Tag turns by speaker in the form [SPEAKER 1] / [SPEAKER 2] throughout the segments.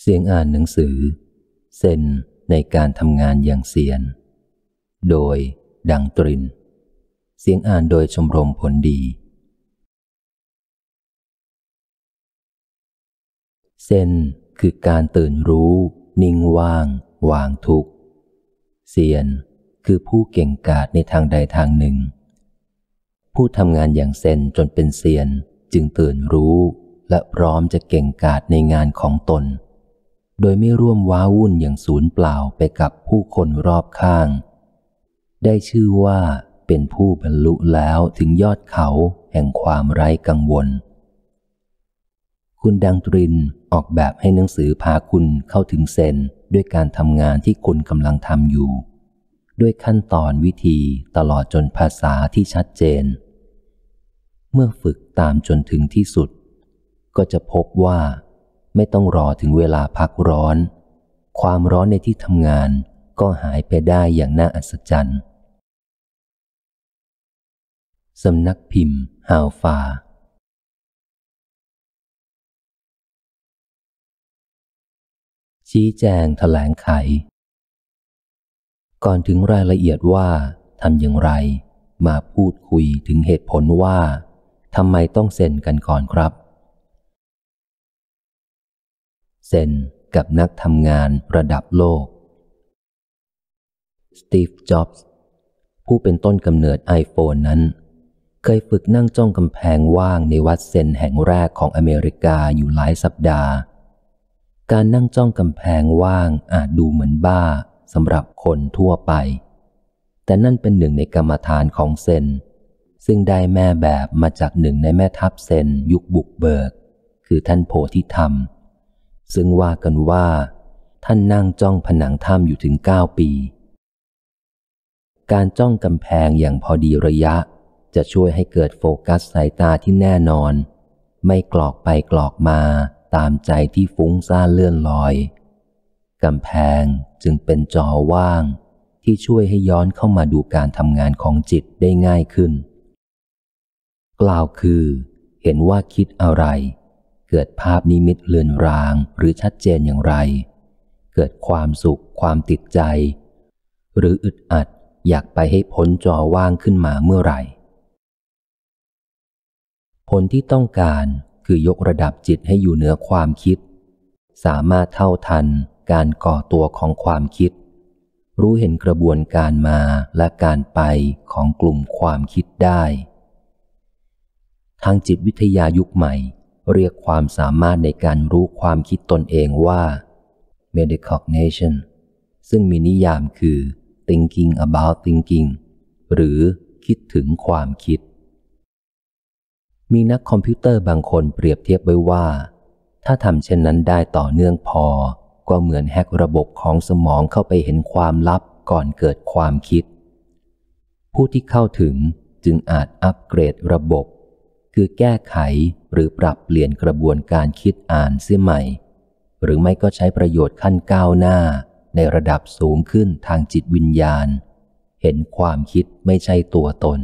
[SPEAKER 1] เสียงอ่านหนังสือ เซนในการทำงานอย่างเสียน โดยดังตริน เสียงอ่านโดยชมรมผลดี เซนคือการตื่นรู้ นิ่งว่าง วางทุก เซียนคือผู้เก่งกาจในทางใดทางหนึ่ง ผู้ทำงานอย่างเซนจนเป็นเซียนจึงตื่นรู้และพร้อมจะเก่งกาจในงานของตนโดยไม่ร่วมว้าวุ่นอย่างศูนย์เปล่าไปกับผู้คนรอบข้าง ได้ชื่อว่าเป็นผู้บรรลุแล้วถึงยอดเขาแห่งความไร้กังวล คุณดังตรินออกแบบให้หนังสือพาคุณเข้าถึงเซนด้วยการทำงานที่คุณกำลังทำอยู่ ด้วยขั้นตอนวิธีตลอดจนภาษาที่ชัดเจน เมื่อฝึกตามจนถึงที่สุดก็จะพบว่าไม่ต้องรอถึงเวลาพักร้อน ความร้อนในที่ทำงานก็หายไปได้อย่างน่าอัศจรรย์ สำนักพิมพ์ฮาวฟาชี้แจงแถลงไข ก่อนถึงรายละเอียดว่าทำอย่างไร มาพูดคุยถึงเหตุผลว่าทำไมต้องเซ็นกันก่อนครับเซนกับนักทำงานระดับโลก สตีฟ จ็อบส์ ผู้เป็นต้นกำเนิดไอโฟนนั้น เคยฝึกนั่งจ้องกำแพงว่างในวัดเซนแห่งแรกของอเมริกาอยู่หลายสัปดาห์ การนั่งจ้องกำแพงว่างอาจดูเหมือนบ้าสำหรับคนทั่วไป แต่นั่นเป็นหนึ่งในกรรมฐานของเซน ซึ่งได้แม่แบบมาจากหนึ่งในแม่ทัพเซนยุคบุกเบิก คือท่านโพธิธรรมซึ่งว่ากันว่า ท่านนั่งจ้องผนังถ้ำอยู่ถึงเก้าปี การจ้องกำแพงอย่างพอดีระยะจะช่วยให้เกิดโฟกัสสายตาที่แน่นอน ไม่กลอกไปกลอกมาตามใจที่ฟุ้งซ่านเลื่อนลอย กำแพงจึงเป็นจอว่างที่ช่วยให้ย้อนเข้ามาดูการทำงานของจิตได้ง่ายขึ้น กล่าวคือเห็นว่าคิดอะไรเกิดภาพนิมิตเลือนรางหรือชัดเจนอย่างไร เกิดความสุขความติดใจ หรืออึดอัดอยากไปให้พ้นจอว่างขึ้นมาเมื่อไหร่ ผลที่ต้องการคือยกระดับจิตให้อยู่เหนือความคิด สามารถเท่าทันการก่อตัวของความคิด รู้เห็นกระบวนการมาและการไปของกลุ่มความคิดได้ ทางจิตวิทยายุคใหม่เรียกความสามารถในการรู้ความคิดตนเองว่า metacognition ซึ่งมีนิยามคือ thinking about thinking หรือคิดถึงความคิด มีนักคอมพิวเตอร์บางคนเปรียบเทียบไว้ว่า ถ้าทำเช่นนั้นได้ต่อเนื่องพอ ก็เหมือนแฮกระบบของสมองเข้าไปเห็นความลับก่อนเกิดความคิด ผู้ที่เข้าถึงจึงอาจอัปเกรดระบบคือแก้ไขหรือปรับเปลี่ยนกระบวนการคิดอ่านเสียใหม่ หรือไม่ก็ใช้ประโยชน์ขั้นก้าวหน้าในระดับสูงขึ้นทางจิตวิญญาณ เห็นความคิดไม่ใช่ตัวตน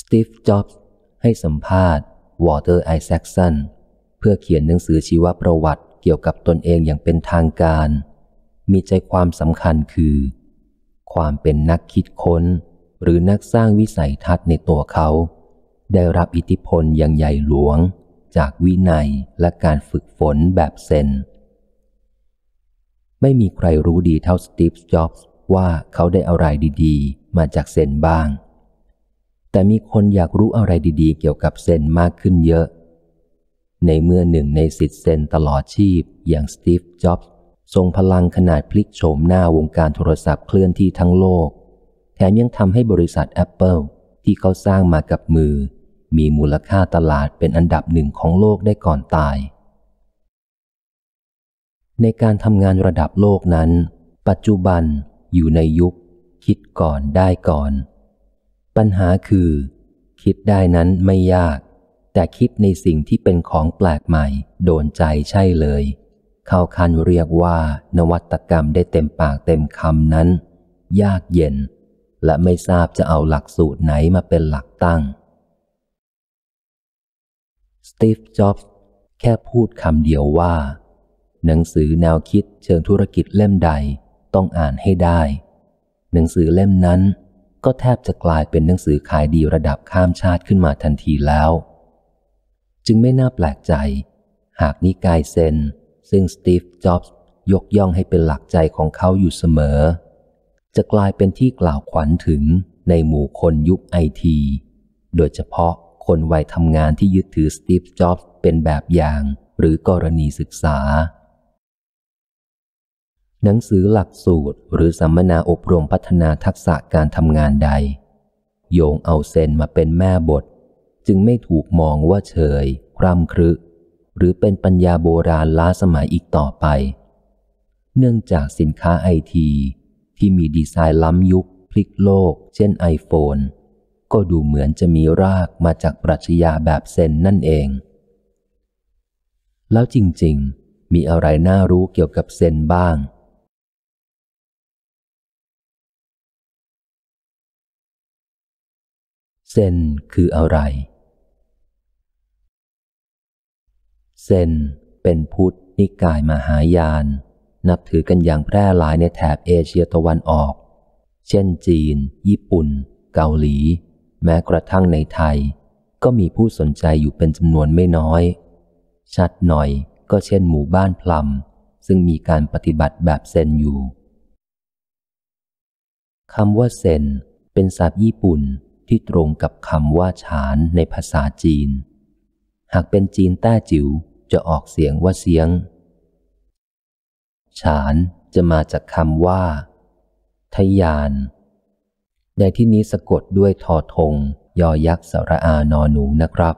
[SPEAKER 1] สตีฟจ็อบส์ให้สัมภาษณ์วอเตอร์ไอแซคสันเพื่อเขียนหนังสือชีวประวัติเกี่ยวกับตนเองอย่างเป็นทางการ มีใจความสำคัญคือ ความเป็นนักคิดค้นหรือนักสร้างวิสัยทัศน์ในตัวเขา ได้รับอิทธิพลอย่างใหญ่หลวง จากวินัยและการฝึกฝนแบบเซน ไม่มีใครรู้ดีเท่าสตีฟจ็อบส์ว่าเขาได้อะไรดีๆ มาจากเซนบ้าง แต่มีคนอยากรู้อะไรดีๆเกี่ยวกับเซนมากขึ้นเยอะ ในเมื่อหนึ่งในสิทธิเซนตลอดชีพ อย่างสตีฟจ็อบส์ทรงพลังขนาดพลิกโฉมหน้าวงการโทรศัพท์เคลื่อนที่ทั้งโลกแถมยังทำให้บริษัท Apple ที่เขาสร้างมากับมือ มีมูลค่าตลาดเป็นอันดับหนึ่งของโลกได้ก่อนตาย ในการทำงานระดับโลกนั้น ปัจจุบันอยู่ในยุคคิดก่อนได้ก่อน ปัญหาคือ คิดได้นั้นไม่ยาก แต่คิดในสิ่งที่เป็นของแปลกใหม่ โดนใจใช่เลย เข้าคันเรียกว่านวัตกรรมได้เต็มปากเต็มคำนั้น ยากเย็นและไม่ทราบจะเอาหลักสูตรไหนมาเป็นหลักตั้ง สตีฟ จ็อบส์ แค่พูดคำเดียวว่า หนังสือแนวคิดเชิงธุรกิจเล่มใดต้องอ่านให้ได้ หนังสือเล่มนั้น ก็แทบจะกลายเป็นหนังสือขายดีระดับข้ามชาติขึ้นมาทันทีแล้ว จึงไม่น่าแปลกใจ หากนิกายเซนซึ่งสตีฟ จ็อบส์ยกย่องให้เป็นหลักใจของเขาอยู่เสมอจะกลายเป็นที่กล่าวขวัญถึงในหมู่คนยุคไอที โดยเฉพาะคนวัยทำงานที่ยึดถือสตีฟจ็อบส์เป็นแบบอย่างหรือกรณีศึกษาหนังสือหลักสูตรหรือสัมมนาอบรมพัฒนาทักษะการทำงานใด โยงเอาเซนมาเป็นแม่บท จึงไม่ถูกมองว่าเฉย คร่ำครึ หรือเป็นปัญญาโบราณล้าสมัยอีกต่อไป เนื่องจากสินค้าไอทีที่มีดีไซน์ล้ำยุคพลิกโลกเช่นไอโฟนก็ดูเหมือนจะมีรากมาจากปรัชญาแบบเซนนั่นเอง แล้วจริงๆมีอะไรน่ารู้เกี่ยวกับเซนบ้าง เซนคืออะไร เซนเป็นพุทธนิกายมหายานนับถือกันอย่างแพร่หลายในแถบเอเชียตะวันออก เช่นจีน ญี่ปุ่น เกาหลี แม้กระทั่งในไทย ก็มีผู้สนใจอยู่เป็นจำนวนไม่น้อย ชัดหน่อยก็เช่นหมู่บ้านพลัมซึ่งมีการปฏิบัติแบบเซนอยู่ คำว่าเซน เป็นศัพท์ญี่ปุ่นที่ตรงกับคำว่าฉานในภาษาจีน หากเป็นจีนแต้จิว๋วจะออกเสียงว่าเสียงฉานจะมาจากคำว่า ทยาน ในที่นี้สะกดด้วยทอทงยอยักษ์สระอานอหนูนะครับ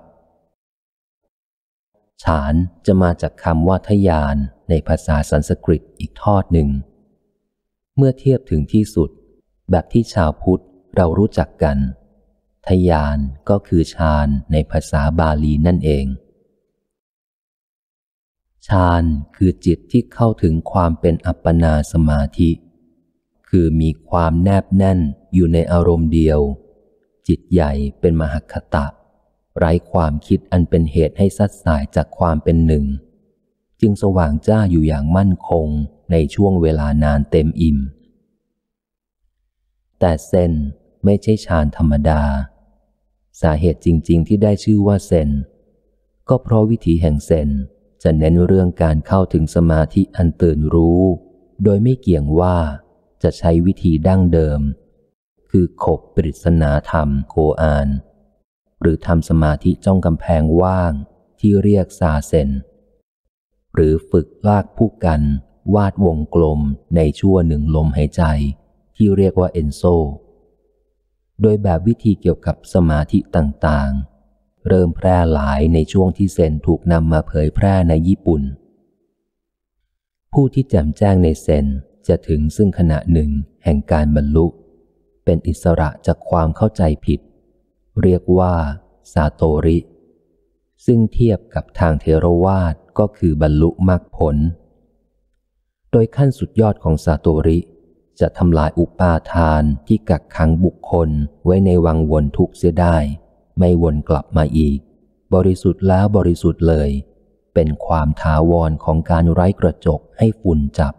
[SPEAKER 1] ฉานจะมาจากคำว่าทยานในภาษาสันสกฤตอีกทอดหนึ่ง เมื่อเทียบถึงที่สุด แบบที่ชาวพุทธเรารู้จักกัน ทยานก็คือฌานในภาษาบาลีนั่นเองฌานคือจิตที่เข้าถึงความเป็นอัปปนาสมาธิ คือมีความแนบแน่นอยู่ในอารมณ์เดียว จิตใหญ่เป็นมหคตะไร้ความคิดอันเป็นเหตุให้สัดสายจากความเป็นหนึ่ง จึงสว่างจ้าอยู่อย่างมั่นคงในช่วงเวลานานเต็มอิ่ม แต่เซนไม่ใช่ฌานธรรมดา สาเหตุจริงๆที่ได้ชื่อว่าเซน ก็เพราะวิถีแห่งเซนจะเน้นเรื่องการเข้าถึงสมาธิอันตื่นรู้ โดยไม่เกี่ยงว่าจะใช้วิธีดั้งเดิม คือขบปริศนาธรรมโกอาน หรือทำสมาธิจ้องกำแพงว่างที่เรียกซาเซนหรือฝึกลากผู้กันวาดวงกลมในชั่วหนึ่งลมหายใจที่เรียกว่าเอนโซ โดยแบบวิธีเกี่ยวกับสมาธิต่างๆเริ่มแพร่หลายในช่วงที่เซนถูกนำมาเผยแพร่ในญี่ปุ่น ผู้ที่แจ่มแจ้งในเซนจะถึงซึ่งขณะหนึ่งแห่งการบรรลุ เป็นอิสระจากความเข้าใจผิด เรียกว่าซาโตริ ซึ่งเทียบกับทางเทรวาดก็คือบรรลุมรรคผล โดยขั้นสุดยอดของซาโตริจะทำลายอุปาทานที่กักขังบุคคลไว้ในวังวนทุกเสียได้ไม่วนกลับมาอีก บริสุทธิ์แล้วบริสุทธิ์เลย เป็นความทาวรของการไร้กระจกให้ฝุ่นจับ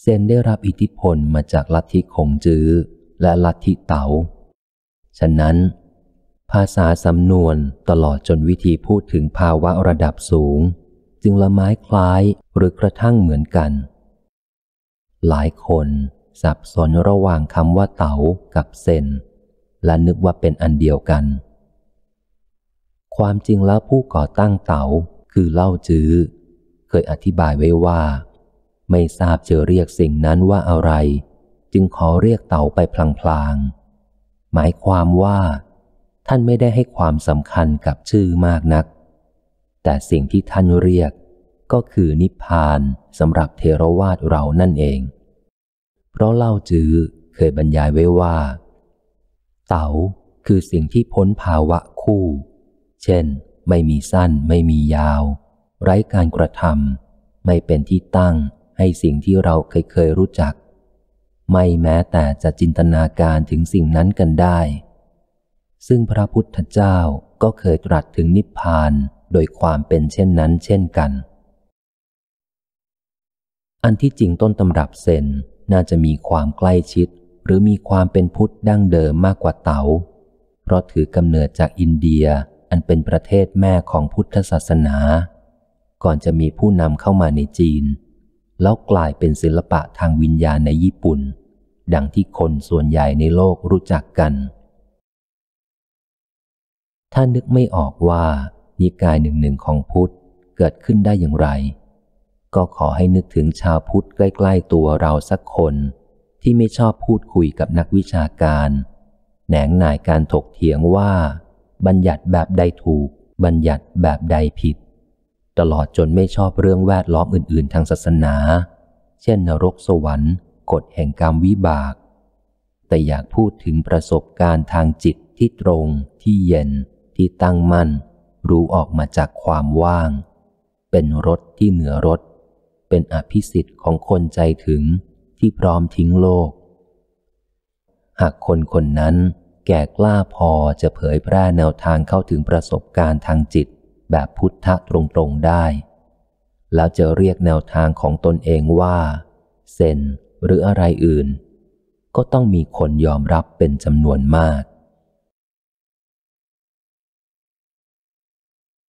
[SPEAKER 1] เซนได้รับอิทธิพลมาจากลัทธิคงจื้อและลัทธิเตา๋า ฉะนั้น ภาษาสำนวนตลอดจนวิธีพูดถึงภาวะระดับสูง จึงละไม้คล้ายหรือกระทั่งเหมือนกัน หลายคนสับสนระหว่างคำว่าเต๋ากับเซนและนึกว่าเป็นอันเดียวกัน ความจริงแล้วผู้ก่อตั้งเต๋าคือเล่าจื้อเคยอธิบายไว้ว่า ไม่ทราบจะเรียกสิ่งนั้นว่าอะไร จึงขอเรียกเต๋าไปพลางๆ หมายความว่า ท่านไม่ได้ให้ความสำคัญกับชื่อมากนัก แต่สิ่งที่ท่านเรียกก็คือนิพพานสำหรับเทรวาดเรานั่นเอง เพราะเล่าจื้อเคยบรรยายไว้ว่าเสาคือสิ่งที่พ้นภาวะคู่ เช่น ไม่มีสั้น ไม่มียาว ไร้การกระทำไม่เป็นที่ตั้งให้สิ่งที่เราเคยเคยรู้จัก ไม่แม้แต่จะจินตนาการถึงสิ่งนั้นกันได้ ซึ่งพระพุทธเจ้าก็เคยตรัสถึงนิพพานโดยความเป็นเช่นนั้นเช่นกัน อันที่จริงต้นตำรับเซนน่าจะมีความใกล้ชิดหรือมีความเป็นพุทธดั้งเดิมมากกว่าเตา๋า เพราะถือกำเนิดจากอินเดียอันเป็นประเทศแม่ของพุทธศาสนา ก่อนจะมีผู้นำเข้ามาในจีน แล้วกลายเป็นศิลปะทางวิญญาณในญี่ปุ่น ดังที่คนส่วนใหญ่ในโลกรู้จักกัน ถ้านึกไม่ออกว่านิกายหนึ่งหนึ่งของพุทธเกิดขึ้นได้อย่างไร ก็ขอให้นึกถึงชาวพุทธใกล้ ๆ ตัวเราสักคนที่ไม่ชอบพูดคุยกับนักวิชาการ แหนงหน่ายการถกเถียงว่า บัญญัติแบบใดถูกบัญญัติแบบใดผิด ตลอดจนไม่ชอบเรื่องแวดล้อมอื่นๆทางศาสนา เช่น นรกสวรรค์กฎแห่งกรรมวิบาก แต่อยากพูดถึงประสบการณ์ทางจิตที่ตรง ที่เย็นที่ตั้งมั่น รู้ออกมาจากความว่าง เป็นรถที่เหนือรถ เป็นอภิสิทธิ์ของคนใจถึงที่พร้อมทิ้งโลก หากคนคนนั้นแก่กล้าพอจะเผยแพร่แนวทางเข้าถึงประสบการณ์ทางจิตแบบพุทธะตรงๆได้ แล้วจะเรียกแนวทางของตนเองว่า เซนหรืออะไรอื่น ก็ต้องมีคนยอมรับเป็นจำนวนมาก